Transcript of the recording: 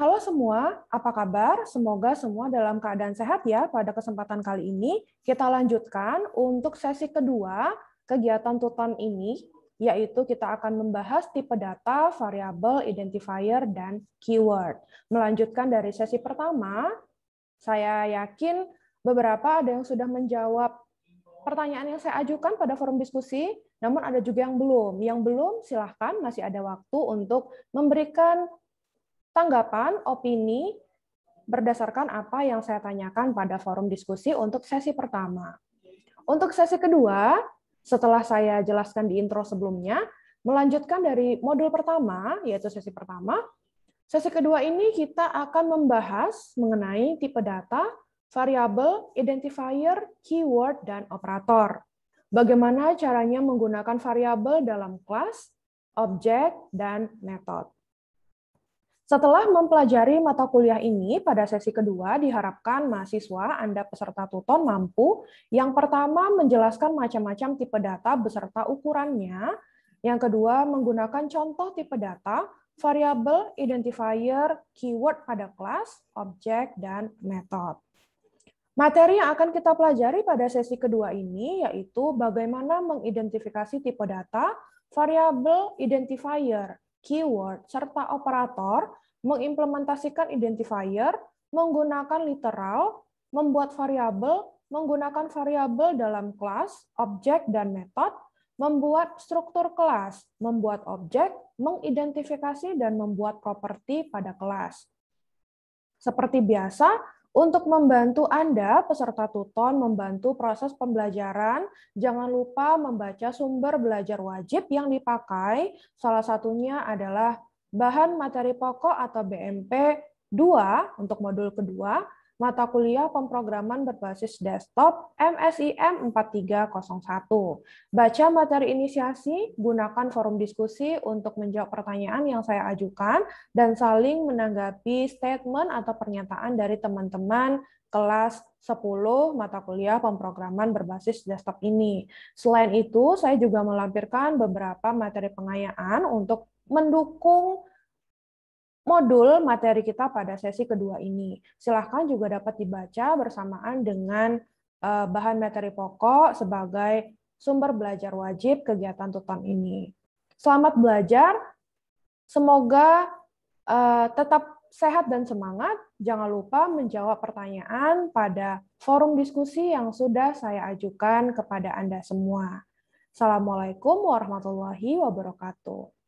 Halo semua, apa kabar? Semoga semua dalam keadaan sehat ya pada kesempatan kali ini. Kita lanjutkan untuk sesi kedua kegiatan Tuton ini, yaitu kita akan membahas tipe data, variabel, identifier, dan keyword. Melanjutkan dari sesi pertama, saya yakin beberapa ada yang sudah menjawab pertanyaan yang saya ajukan pada forum diskusi, namun ada juga yang belum. Yang belum, silahkan masih ada waktu untuk memberikan tanggapan, opini berdasarkan apa yang saya tanyakan pada forum diskusi untuk sesi pertama. Untuk sesi kedua, setelah saya jelaskan di intro sebelumnya, melanjutkan dari modul pertama, yaitu sesi pertama, sesi kedua ini kita akan membahas mengenai tipe data, variabel, identifier, keyword, dan operator. Bagaimana caranya menggunakan variabel dalam kelas, objek, dan metode. Setelah mempelajari mata kuliah ini, pada sesi kedua diharapkan mahasiswa Anda peserta Tuton mampu yang pertama menjelaskan macam-macam tipe data beserta ukurannya, yang kedua menggunakan contoh tipe data, variabel, identifier, keyword pada kelas, objek, dan metode. Materi yang akan kita pelajari pada sesi kedua ini yaitu bagaimana mengidentifikasi tipe data, variabel, identifier, keyword, serta operator mengimplementasikan identifier, menggunakan literal, membuat variabel, menggunakan variabel dalam kelas, objek, dan metode, membuat struktur kelas, membuat objek, mengidentifikasi, dan membuat properti pada kelas. Seperti biasa, untuk membantu Anda, peserta Tuton membantu proses pembelajaran, jangan lupa membaca sumber belajar wajib yang dipakai, salah satunya adalah bahan materi pokok atau BMP 2 untuk modul kedua, mata kuliah pemrograman berbasis desktop MSIM 4301. Baca materi inisiasi, gunakan forum diskusi untuk menjawab pertanyaan yang saya ajukan, dan saling menanggapi statement atau pernyataan dari teman-teman kelas 10 mata kuliah pemrograman berbasis desktop ini. Selain itu, saya juga melampirkan beberapa materi pengayaan untuk mendukung modul materi kita pada sesi kedua ini. Silahkan juga dapat dibaca bersamaan dengan eh, bahan materi pokok sebagai sumber belajar wajib kegiatan tuton ini. Selamat belajar, semoga eh, tetap sehat dan semangat. Jangan lupa menjawab pertanyaan pada forum diskusi yang sudah saya ajukan kepada Anda semua. Assalamualaikum warahmatullahi wabarakatuh.